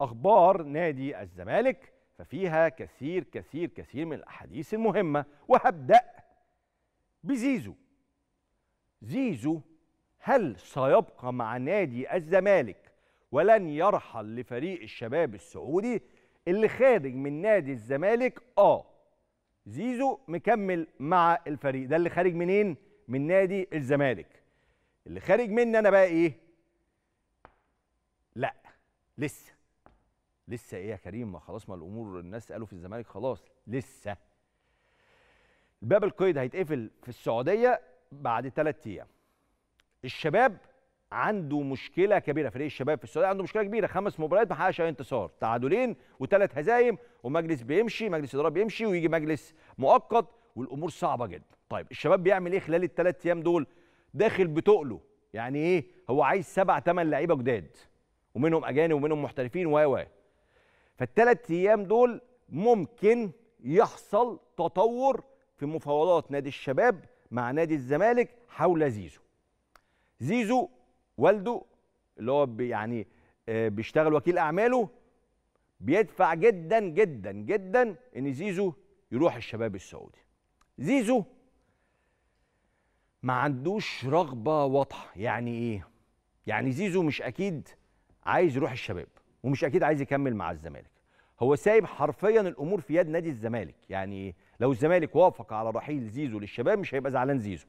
أخبار نادي الزمالك ففيها كثير كثير كثير من الأحاديث المهمة وهبدأ بزيزو زيزو هل سيبقى مع نادي الزمالك ولن يرحل لفريق الشباب السعودي اللي خارج من نادي الزمالك اه زيزو مكمل مع الفريق ده اللي خارج منين من نادي الزمالك اللي خارج مني انا بقى ايه لا لسه لسه ايه يا كريم ما خلاص ما الامور الناس قالوا في الزمالك خلاص لسه باب القيد هيتقفل في السعوديه بعد ثلاث ايام الشباب عنده مشكله كبيره فريق الشباب في السعوديه عنده مشكله كبيره خمس مباريات ما حققش اي انتصار تعادلين وثلاث هزايم ومجلس بيمشي مجلس اداره بيمشي ويجي مجلس مؤقت والامور صعبه جدا طيب الشباب بيعمل ايه خلال الثلاث ايام دول داخل بتقله يعني ايه هو عايز سبع ثمان لعيبه جداد ومنهم اجانب ومنهم محترفين و و فالثلاث ايام دول ممكن يحصل تطور في مفاوضات نادي الشباب مع نادي الزمالك حول زيزو زيزو والده اللي هو يعني آه، بيشتغل وكيل اعماله بيدفع جدا جدا جدا ان زيزو يروح الشباب السعودي زيزو ما عندوش رغبه واضحه يعني ايه يعني زيزو مش اكيد عايز يروح الشباب ومش اكيد عايز يكمل مع الزمالك هو سايب حرفيا الامور في يد نادي الزمالك يعني لو الزمالك وافق على رحيل زيزو للشباب مش هيبقى زعلان زيزو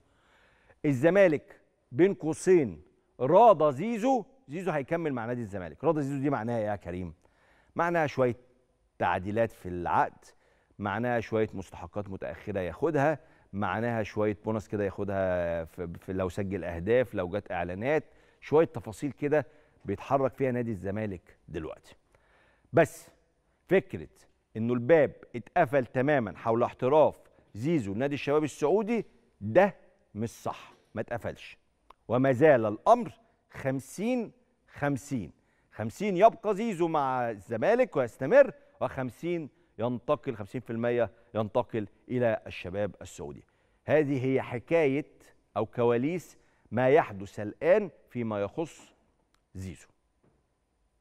الزمالك بين قوسين راضى زيزو زيزو هيكمل مع نادي الزمالك راضى زيزو دي معناها ايه يا كريم معناها شويه تعديلات في العقد معناها شويه مستحقات متاخره ياخدها معناها شويه بونص كده ياخدها في لو سجل اهداف لو جت اعلانات شويه تفاصيل كده بيتحرك فيها نادي الزمالك دلوقتي بس فكره انه الباب اتقفل تماما حول احتراف زيزو نادي الشباب السعودي ده مش صح ما اتقفلش وما زال الامر 50 50 50 يبقى زيزو مع الزمالك ويستمر و50 ينتقل 50% ينتقل الى الشباب السعودي هذه هي حكايه او كواليس ما يحدث الان فيما يخص Zizu.